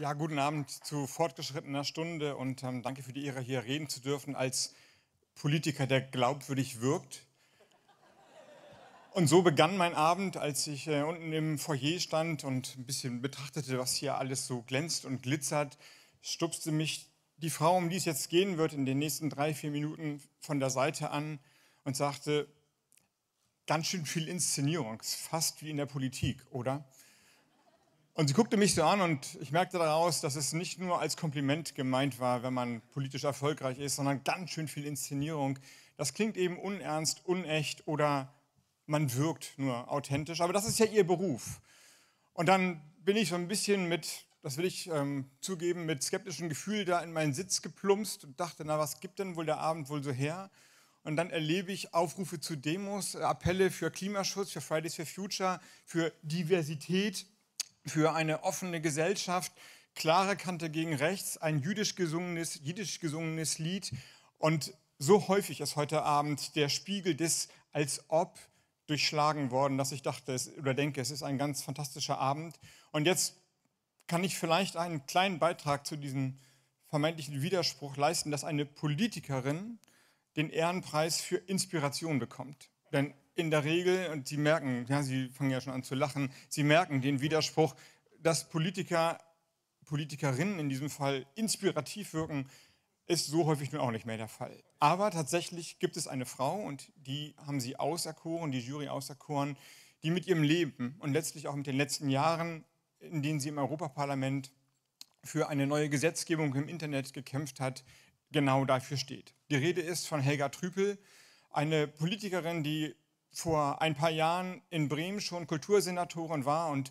Ja, guten Abend zu fortgeschrittener Stunde und ähm, danke für die Ehre, hier reden zu dürfen als Politiker, der glaubwürdig wirkt. Und so begann mein Abend, als ich äh, unten im Foyer stand und ein bisschen betrachtete, was hier alles so glänzt und glitzert, stupste mich die Frau, um die es jetzt gehen wird, in den nächsten drei, vier Minuten von der Seite an und sagte, ganz schön viel Inszenierung, fast wie in der Politik, oder? Und sie guckte mich so an und ich merkte daraus, dass es nicht nur als Kompliment gemeint war, wenn man politisch erfolgreich ist, sondern ganz schön viel Inszenierung. Das klingt eben unernst, unecht oder man wirkt nur authentisch. Aber das ist ja ihr Beruf. Und dann bin ich so ein bisschen mit, das will ich ähm, zugeben, mit skeptischem Gefühl da in meinen Sitz geplumpst und dachte, na, was gibt denn wohl der Abend wohl so her? Und dann erlebe ich Aufrufe zu Demos, Appelle für Klimaschutz, für Fridays for Future, für Diversität für eine offene Gesellschaft, klare Kante gegen rechts, ein jüdisch gesungenes, jiddisch gesungenes Lied. Und so häufig ist heute Abend der Spiegel des als ob durchschlagen worden, dass ich dachte es, oder denke, es ist ein ganz fantastischer Abend. Und jetzt kann ich vielleicht einen kleinen Beitrag zu diesem vermeintlichen Widerspruch leisten, dass eine Politikerin den Ehrenpreis für Inspiration bekommt. Denn in der Regel, und sie merken, ja, sie fangen ja schon an zu lachen, sie merken den Widerspruch, dass Politiker, Politikerinnen in diesem Fall inspirativ wirken, ist so häufig nun auch nicht mehr der Fall. Aber tatsächlich gibt es eine Frau und die haben sie auserkoren, die Jury auserkoren, die mit ihrem Leben und letztlich auch mit den letzten Jahren, in denen sie im Europaparlament für eine neue Gesetzgebung im Internet gekämpft hat, genau dafür steht. Die Rede ist von Helga Trüpel, eine Politikerin, die vor ein paar Jahren in Bremen schon Kultursenatorin war und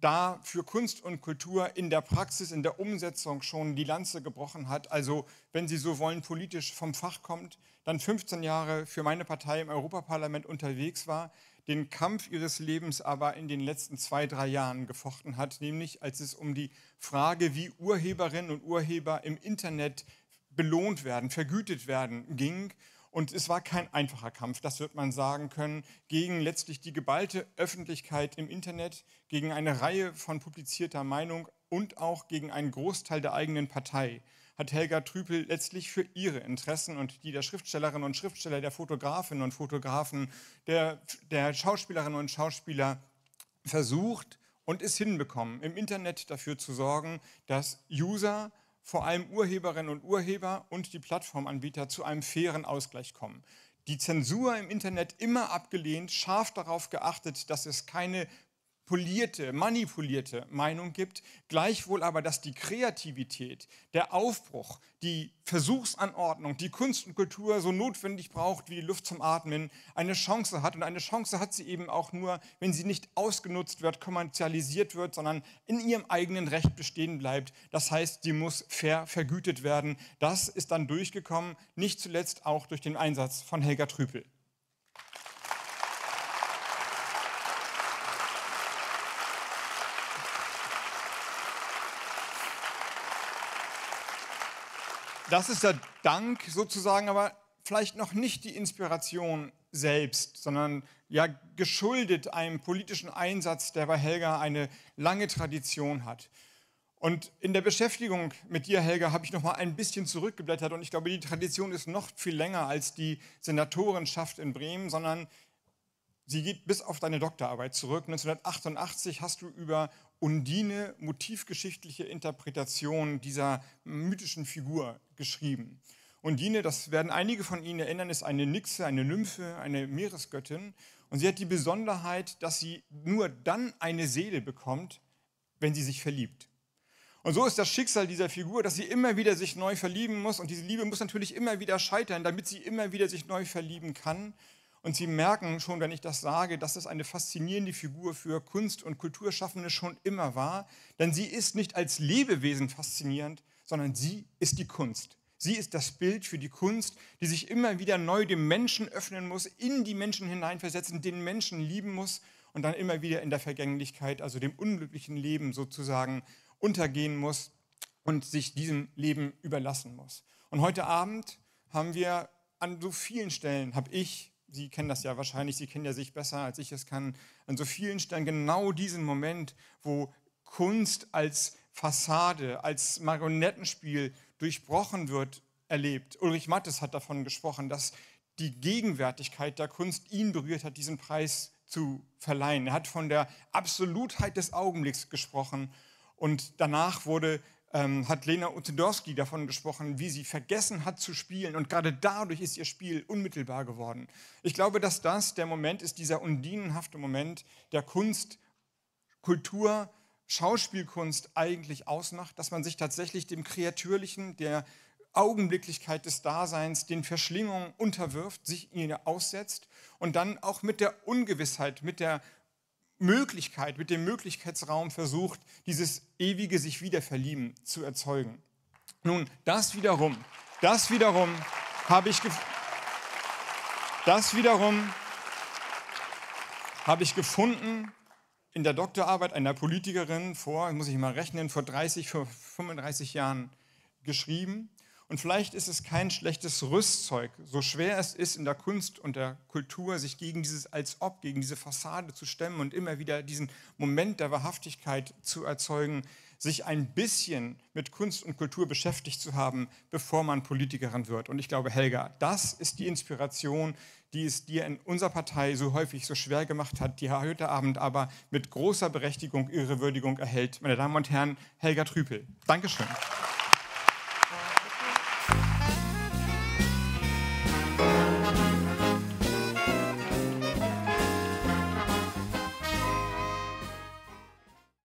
da für Kunst und Kultur in der Praxis, in der Umsetzung schon die Lanze gebrochen hat. Also, wenn Sie so wollen, politisch vom Fach kommt, dann 15 Jahre für meine Partei im Europaparlament unterwegs war, den Kampf ihres Lebens aber in den letzten zwei, drei Jahren gefochten hat, nämlich als es um die Frage, wie Urheberinnen und Urheber im Internet belohnt werden, vergütet werden, ging und es war kein einfacher Kampf, das wird man sagen können, gegen letztlich die geballte Öffentlichkeit im Internet, gegen eine Reihe von publizierter Meinung und auch gegen einen Großteil der eigenen Partei hat Helga Trüpel letztlich für ihre Interessen und die der Schriftstellerinnen und Schriftsteller, der Fotografinnen und Fotografen, der, der Schauspielerinnen und Schauspieler versucht und es hinbekommen, im Internet dafür zu sorgen, dass User vor allem Urheberinnen und Urheber und die Plattformanbieter zu einem fairen Ausgleich kommen. Die Zensur im Internet immer abgelehnt, scharf darauf geachtet, dass es keine polierte, manipulierte Meinung gibt, gleichwohl aber, dass die Kreativität, der Aufbruch, die Versuchsanordnung, die Kunst und Kultur so notwendig braucht wie die Luft zum Atmen, eine Chance hat. Und eine Chance hat sie eben auch nur, wenn sie nicht ausgenutzt wird, kommerzialisiert wird, sondern in ihrem eigenen Recht bestehen bleibt. Das heißt, sie muss fair vergütet werden. Das ist dann durchgekommen, nicht zuletzt auch durch den Einsatz von Helga Trüpel. das ist der Dank sozusagen, aber vielleicht noch nicht die Inspiration selbst, sondern ja geschuldet einem politischen Einsatz, der bei Helga eine lange Tradition hat. Und in der Beschäftigung mit dir, Helga, habe ich noch mal ein bisschen zurückgeblättert und ich glaube, die Tradition ist noch viel länger als die Senatorenschaft in Bremen, sondern sie geht bis auf deine Doktorarbeit zurück. 1988 hast du über Undine motivgeschichtliche Interpretation dieser mythischen Figur geschrieben. Undine, das werden einige von Ihnen erinnern, ist eine Nixe, eine Nymphe, eine Meeresgöttin. Und sie hat die Besonderheit, dass sie nur dann eine Seele bekommt, wenn sie sich verliebt. Und so ist das Schicksal dieser Figur, dass sie immer wieder sich neu verlieben muss. Und diese Liebe muss natürlich immer wieder scheitern, damit sie immer wieder sich neu verlieben kann. Und Sie merken schon, wenn ich das sage, dass es eine faszinierende Figur für Kunst- und Kulturschaffende schon immer war, denn sie ist nicht als Lebewesen faszinierend, sondern sie ist die Kunst. Sie ist das Bild für die Kunst, die sich immer wieder neu dem Menschen öffnen muss, in die Menschen hineinversetzen, den Menschen lieben muss und dann immer wieder in der Vergänglichkeit, also dem unglücklichen Leben sozusagen untergehen muss und sich diesem Leben überlassen muss. Und heute Abend haben wir an so vielen Stellen, habe ich Sie kennen das ja wahrscheinlich, Sie kennen ja sich besser, als ich es kann, an so vielen Stellen genau diesen Moment, wo Kunst als Fassade, als Marionettenspiel durchbrochen wird, erlebt. Ulrich Mattes hat davon gesprochen, dass die Gegenwärtigkeit der Kunst ihn berührt hat, diesen Preis zu verleihen. Er hat von der Absolutheit des Augenblicks gesprochen und danach wurde ähm, hat Lena Utendorski davon gesprochen, wie sie vergessen hat zu spielen und gerade dadurch ist ihr Spiel unmittelbar geworden. Ich glaube, dass das der Moment ist, dieser undinenhafte Moment der Kunst, Kultur, Schauspielkunst eigentlich ausmacht, dass man sich tatsächlich dem Kreatürlichen, der Augenblicklichkeit des Daseins, den Verschlingungen unterwirft, sich ihnen aussetzt und dann auch mit der Ungewissheit, mit der Möglichkeit, mit dem Möglichkeitsraum versucht, dieses ewige sich wieder verlieben zu erzeugen. Nun, das wiederum, das wiederum habe ich, das wiederum habe ich gefunden in der Doktorarbeit einer Politikerin vor, muss ich mal rechnen, vor 30, vor 35 Jahren geschrieben. Und vielleicht ist es kein schlechtes Rüstzeug, so schwer es ist, in der Kunst und der Kultur sich gegen dieses als ob, gegen diese Fassade zu stemmen und immer wieder diesen Moment der Wahrhaftigkeit zu erzeugen, sich ein bisschen mit Kunst und Kultur beschäftigt zu haben, bevor man Politikerin wird. Und ich glaube, Helga, das ist die Inspiration, die es dir in unserer Partei so häufig so schwer gemacht hat, die heute Abend aber mit großer Berechtigung ihre Würdigung erhält. Meine Damen und Herren, Helga Trüpel. Dankeschön. Applaus